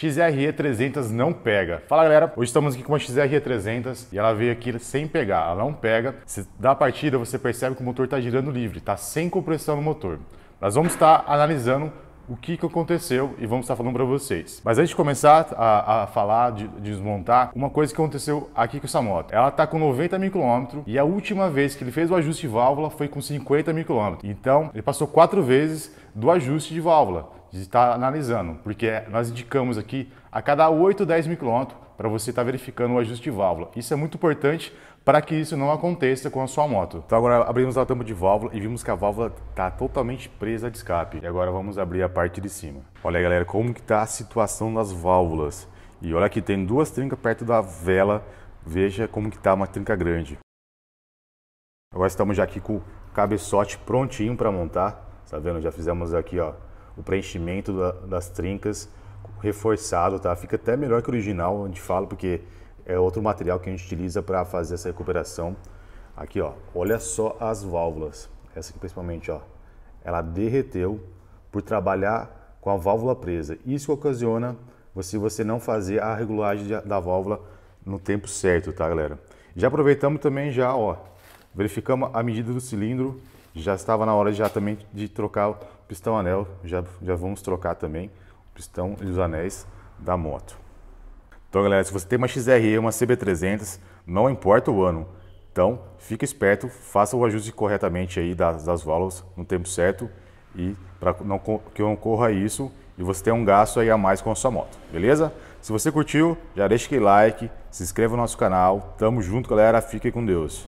XRE300 não pega. Fala galera, hoje estamos aqui com uma XRE300 e ela veio aqui sem pegar, ela não pega. Se dá a partida, você percebe que o motor está girando livre, está sem compressão no motor. Nós vamos estar analisando o que, que aconteceu e vamos estar falando para vocês. Mas antes de começar a, a falar, de, de, desmontar, uma coisa que aconteceu aqui com essa moto. Ela está com 90 mil quilômetros e a última vez que ele fez o ajuste de válvula foi com 50 mil quilômetros. Então, ele passou quatro vezes do ajuste de válvula de estar está analisando, porque nós indicamos aqui a cada 8, 10 micrômetros para você estar tá verificando o ajuste de válvula. Isso é muito importante para que isso não aconteça com a sua moto. Então agora abrimos a tampa de válvula e vimos que a válvula está totalmente presa de escape. E agora vamos abrir a parte de cima. Olha galera, como que está a situação das válvulas. E olha que tem duas trincas perto da vela. Veja como que está uma trinca grande. Agora estamos já aqui com o cabeçote prontinho para montar. está vendo? Já fizemos aqui ó, o preenchimento da, das trincas reforçado, tá? Fica até melhor que o original, onde falo porque é outro material que a gente utiliza para fazer essa recuperação. Aqui, ó, olha só as válvulas. Essa aqui principalmente, ó. Ela derreteu por trabalhar com a válvula presa. Isso ocasiona você, você não fazer a regulagem da válvula no tempo certo, tá, galera? Já aproveitamos também já, ó, verificamos a medida do cilindro já estava na hora já também de trocar o pistão anel, já, já vamos trocar também o pistão e os anéis da moto. Então galera, se você tem uma XRE, uma CB300, não importa o ano, então fique esperto, faça o ajuste corretamente aí das, das válvulas no tempo certo e para não, que não ocorra isso e você tem um gasto aí a mais com a sua moto, beleza? Se você curtiu, já deixa aquele like, se inscreva no nosso canal, tamo junto galera, fique com Deus.